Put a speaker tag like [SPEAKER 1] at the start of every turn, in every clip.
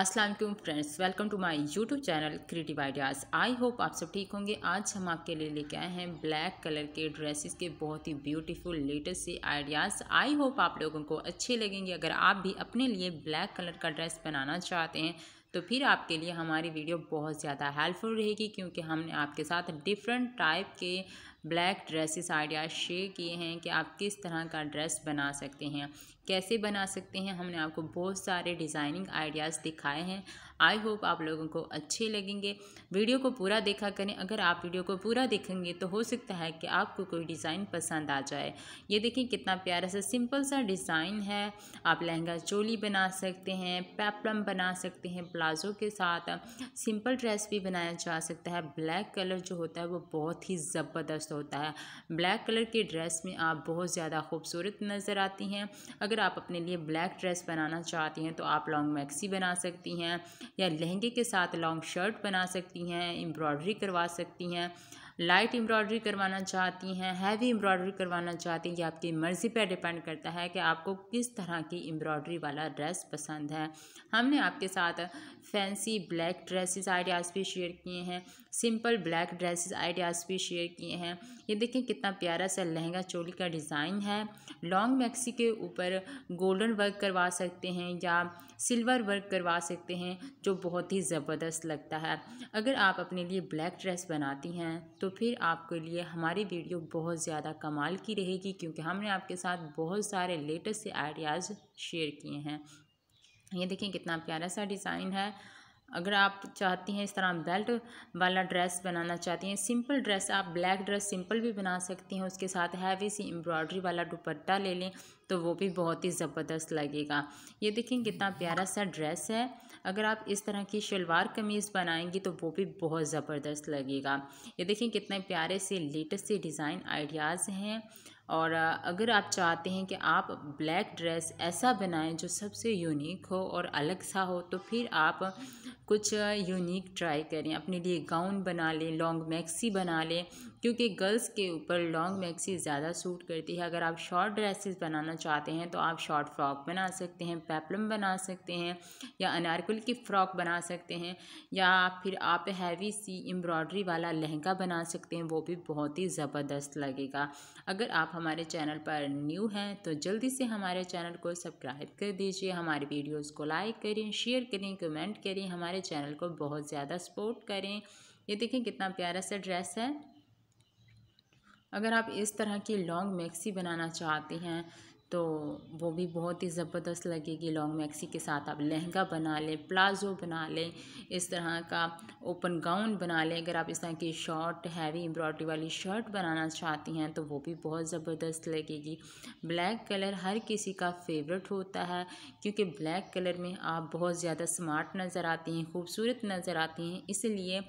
[SPEAKER 1] Aslam friends welcome to my YouTube channel creative ideas I hope आप सब ठीक होंगे आज हम आपके लिए लेके आए हैं ब्लैक कलर के ड्रेसेस के बहुत ही ब्यूटीफुल लेटेस्ट से आइडियाज़ आई होप आप लोगों को अच्छे लगेंगे अगर आप भी अपने लिए ब्लैक कलर का ड्रेस बनाना चाहते हैं तो फिर आपके लिए हमारी वीडियो बहुत ज़्यादा हेल्पफुल रहेगी क्योंकि हमने आपके साथ डिफरेंट टाइप के ब्लैक ड्रेसेस आइडियाज़ शेयर किए हैं कि आप किस तरह का ड्रेस बना सकते हैं कैसे बना सकते हैं हमने आपको बहुत सारे डिज़ाइनिंग आइडियाज़ दिखाए हैं आई होप आप लोगों को अच्छे लगेंगे वीडियो को पूरा देखा करें अगर आप वीडियो को पूरा देखेंगे तो हो सकता है कि आपको कोई डिज़ाइन पसंद आ जाए ये देखें कितना प्यारा सा सिंपल सा डिज़ाइन है आप लहंगा चोली बना सकते हैं पैपलम बना सकते हैं प्लाजो के साथ सिंपल ड्रेस भी बनाया जा सकता है ब्लैक कलर जो होता है वो बहुत ही ज़बरदस्त होता है ब्लैक कलर की ड्रेस में आप बहुत ज़्यादा खूबसूरत नज़र आती हैं अगर आप अपने लिए ब्लैक ड्रेस बनाना चाहती हैं तो आप लॉन्ग मैक्सी बना सकती हैं या लहंगे के साथ लॉन्ग शर्ट बना सकती हैं एम्ब्रॉयडरी करवा सकती हैं लाइट एम्ब्रॉयडरी करवाना चाहती हैं हैवी एम्ब्रॉयडरी करवाना चाहती हैं ये आपकी मर्ज़ी पर डिपेंड करता है कि आपको किस तरह की एम्ब्रॉयडरी वाला ड्रेस पसंद है हमने आपके साथ फैंसी ब्लैक ड्रेसेस आइडियाज़ भी शेयर किए हैं सिंपल ब्लैक ड्रेसेस आइडियाज़ भी शेयर किए हैं ये देखें कितना प्यारा सा लहंगा चोली का डिज़ाइन है लॉन्ग मैक्सी के ऊपर गोल्डन वर्क करवा सकते हैं या सिल्वर वर्क करवा सकते हैं जो बहुत ही ज़बरदस्त लगता है अगर आप अपने लिए ब्लैक ड्रेस बनाती हैं तो फिर आपके लिए हमारी वीडियो बहुत ज़्यादा कमाल की रहेगी क्योंकि हमने आपके साथ बहुत सारे लेटेस्ट आइडियाज़ शेयर किए हैं ये देखें कितना प्यारा सा डिज़ाइन है अगर आप चाहती हैं इस तरह बेल्ट वाला ड्रेस बनाना चाहती हैं सिंपल ड्रेस आप ब्लैक ड्रेस सिंपल भी बना सकती हैं उसके साथ हैवी सी एम्ब्रॉयडरी वाला दुपट्टा ले लें तो वो भी बहुत ही ज़बरदस्त लगेगा ये देखें कितना प्यारा सा ड्रेस है अगर आप इस तरह की शलवार कमीज़ बनाएंगी तो वो भी बहुत ज़बरदस्त लगेगा ये देखें कितने प्यारे से लेटेस्ट से डिज़ाइन आइडियाज़ हैं और अगर आप चाहते हैं कि आप ब्लैक ड्रेस ऐसा बनाएं जो सबसे यूनिक हो और अलग सा हो तो फिर आप कुछ यूनिक ट्राई करें अपने लिए गाउन बना लें लॉन्ग मैक्सी बना लें क्योंकि गर्ल्स के ऊपर लॉन्ग मैक्सी ज़्यादा सूट करती है अगर आप शॉर्ट ड्रेसेस बनाना चाहते हैं तो आप शॉर्ट फ्रॉक बना सकते हैं पेपलम बना सकते हैं या अनारकुल की फ़्रॉक बना सकते हैं या फिर आप हैवी सी एम्ब्रॉयडरी वाला लहंगा बना सकते हैं वो भी बहुत ही ज़बरदस्त लगेगा अगर आप हमारे चैनल पर न्यू हैं तो जल्दी से हमारे चैनल को सब्सक्राइब कर दीजिए हमारे वीडियोज़ को लाइक करें शेयर करें कमेंट करें हमारे चैनल को बहुत ज़्यादा सपोर्ट करें ये देखें कितना प्यारा सा ड्रेस है अगर आप इस तरह की लॉन्ग मैक्सी बनाना चाहते हैं तो वो भी बहुत ही ज़बरदस्त लगेगी लॉन्ग मैक्सी के साथ आप लहंगा बना लें प्लाज़ो बना लें इस तरह का ओपन गाउन बना लें अगर आप इस तरह की शॉर्ट हैवी एम्ब्रॉयडरी वाली शर्ट बनाना चाहती हैं तो वो भी बहुत ज़बरदस्त लगेगी ब्लैक कलर हर किसी का फेवरेट होता है क्योंकि ब्लैक कलर में आप बहुत ज़्यादा स्मार्ट नज़र आती हैं खूबसूरत नज़र आती हैं इसलिए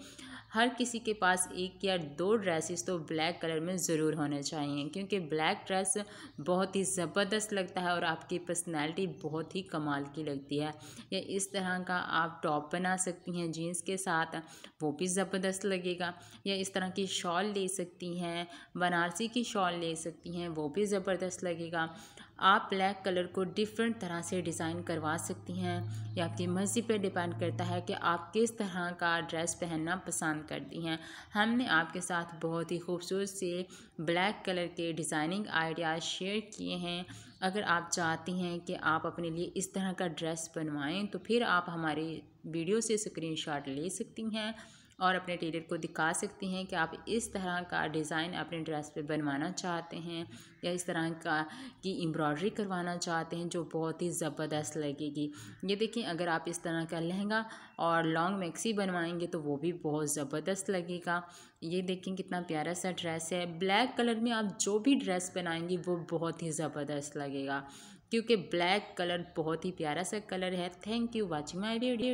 [SPEAKER 1] हर किसी के पास एक या दो ड्रेसेस तो ब्लैक कलर में ज़रूर होने चाहिए क्योंकि ब्लैक ड्रेस बहुत ही ज़बरदस्त ज़बरदस्त लगता है और आपकी पर्सनैलिटी बहुत ही कमाल की लगती है या इस तरह का आप टॉप बना सकती हैं जीन्स के साथ वो भी ज़बरदस्त लगेगा या इस तरह की शॉल ले सकती हैं बनारसी की शॉल ले सकती हैं वो भी ज़बरदस्त लगेगा आप ब्लैक कलर को डिफरेंट तरह से डिज़ाइन करवा सकती हैं या आपकी मर्ज़ी पे डिपेंड करता है कि आप किस तरह का ड्रेस पहनना पसंद करती हैं हमने आपके साथ बहुत ही खूबसूरत से ब्लैक कलर के डिज़ाइनिंग आइडियाज़ शेयर किए हैं अगर आप चाहती हैं कि आप अपने लिए इस तरह का ड्रेस बनवाएं तो फिर आप हमारी वीडियो से स्क्रीनशॉट ले सकती हैं और अपने टेलर को दिखा सकती हैं कि आप इस तरह का डिज़ाइन अपने ड्रेस पे बनवाना चाहते हैं या इस तरह का की एम्ब्रॉयडरी करवाना चाहते हैं जो बहुत ही ज़बरदस्त लगेगी ये देखें अगर आप इस तरह का लहंगा और लॉन्ग मैक्सी बनवाएंगे तो वो भी बहुत ज़बरदस्त लगेगा ये देखें कितना प्यारा सा ड्रेस है ब्लैक कलर में आप जो भी ड्रेस बनाएंगी वो बहुत ही ज़बरदस्त लगेगा क्योंकि ब्लैक कलर बहुत ही प्यारा सा कलर है thank you watching my video